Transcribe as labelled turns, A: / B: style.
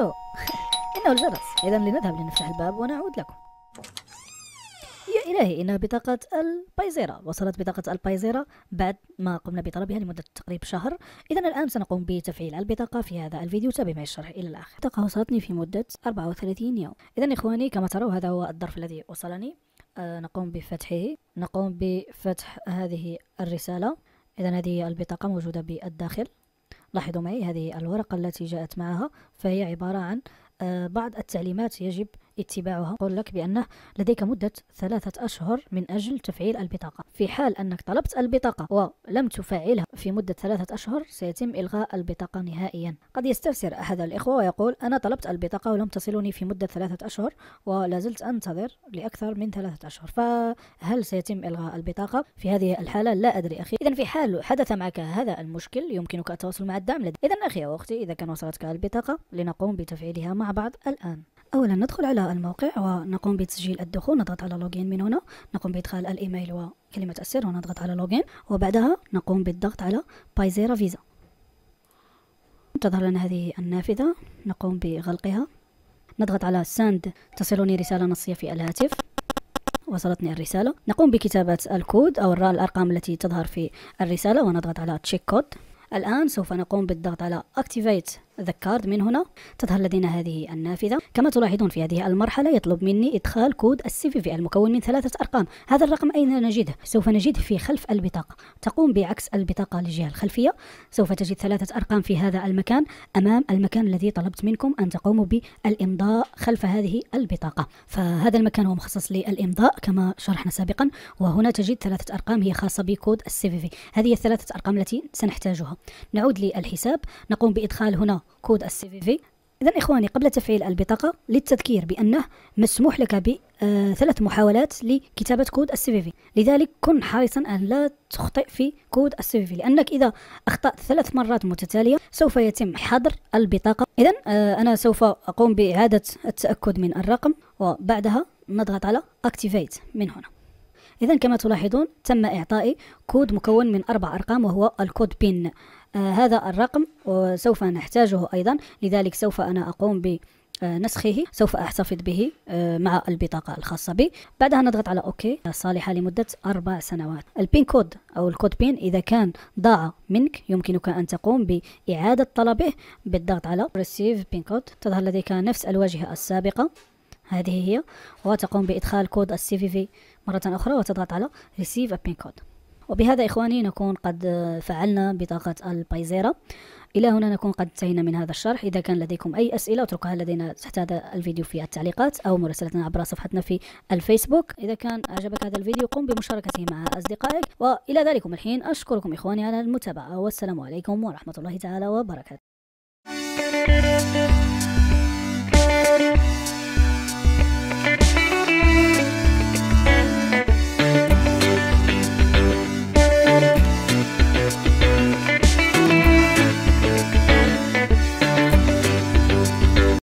A: أوه إنه الجرس إذا لنذهب لنفتح الباب ونعود لكم يا إلهي إنها بطاقة البايزيرا وصلت بطاقة البايزيرا بعد ما قمنا بطلبها لمدة تقريب شهر إذا الآن سنقوم بتفعيل البطاقة في هذا الفيديو تابع معي الشرح إلى الآخر البطاقة وصلتني في مدة 34 يوم إذا إخواني كما تروا هذا هو الظرف الذي وصلني آه نقوم بفتحه نقوم بفتح هذه الرسالة إذا هذه البطاقة موجودة بالداخل لاحظوا معي هذه الورقة التي جاءت معها فهي عبارة عن آه، بعض التعليمات يجب اتباعها قل لك بأنه لديك مدة ثلاثة أشهر من أجل تفعيل البطاقة في حال أنك طلبت البطاقة ولم تفعلها في مدة ثلاثة أشهر سيتم إلغاء البطاقة نهائيا قد يستفسر أحد الإخوة ويقول أنا طلبت البطاقة ولم تصلني في مدة ثلاثة أشهر ولازلت أنتظر لأكثر من ثلاثة أشهر فهل سيتم إلغاء البطاقة في هذه الحالة لا أدري أخي إذا في حال حدث معك هذا المشكل يمكنك التواصل مع الدعم لدي إذا أخي وأختي إذا كان وصلتك البطاقة لنقوم بتفعيلها مع بعض الآن اولا ندخل على الموقع ونقوم بتسجيل الدخول نضغط على لوجين من هنا نقوم بادخال الايميل وكلمه السر ونضغط على لوجين وبعدها نقوم بالضغط على بايزيرا فيزا تظهر لنا هذه النافذه نقوم بغلقها نضغط على ساند تصلني رساله نصيه في الهاتف وصلتني الرسالة نقوم بكتابة الكود أو الأرقام التي تظهر في الرسالة ونضغط على تشيك كود الآن سوف نقوم بالضغط على اكتيفيت The من هنا تظهر لدينا هذه النافذة كما تلاحظون في هذه المرحلة يطلب مني إدخال كود السي في في المكون من ثلاثة أرقام هذا الرقم أين نجده؟ سوف نجده في خلف البطاقة تقوم بعكس البطاقة للجهة الخلفية سوف تجد ثلاثة أرقام في هذا المكان أمام المكان الذي طلبت منكم أن تقوموا بالإمضاء خلف هذه البطاقة فهذا المكان هو مخصص للإمضاء كما شرحنا سابقا وهنا تجد ثلاثة أرقام هي خاصة بكود السي في في هذه الثلاثة أرقام التي سنحتاجها نعود للحساب نقوم بإدخال هنا كود السي في في إذا إخواني قبل تفعيل البطاقة للتذكير بأنه مسموح لك بثلاث آه، محاولات لكتابة كود السي في في لذلك كن حريصا أن لا تخطئ في كود السي في في لأنك إذا أخطأت ثلاث مرات متتالية سوف يتم حظر البطاقة إذا آه، أنا سوف أقوم بإعادة التأكد من الرقم وبعدها نضغط على أكتيفيت من هنا إذا كما تلاحظون تم إعطائي كود مكون من أربع أرقام وهو الكود بين هذا الرقم سوف نحتاجه أيضا لذلك سوف أنا أقوم بنسخه سوف أحتفظ به آه، مع البطاقة الخاصة بي بعدها نضغط على أوكي صالحة لمدة أربع سنوات البين كود أو الكود بين إذا كان ضاع منك يمكنك أن تقوم بإعادة طلبه بالضغط على ريسيف بين كود تظهر لديك نفس الواجهة السابقة هذه هي وتقوم بإدخال كود السي في في مرة أخرى وتضغط على ريسيف بين كود وبهذا إخواني نكون قد فعلنا بطاقة البايزيرا إلى هنا نكون قد انتهينا من هذا الشرح إذا كان لديكم أي أسئلة اتركوها لدينا تحت هذا الفيديو في التعليقات أو مراسلتنا عبر صفحتنا في الفيسبوك إذا كان أعجبك هذا الفيديو قم بمشاركته مع أصدقائك وإلى ذلكم الحين أشكركم إخواني على المتابعة والسلام عليكم ورحمة الله تعالى وبركاته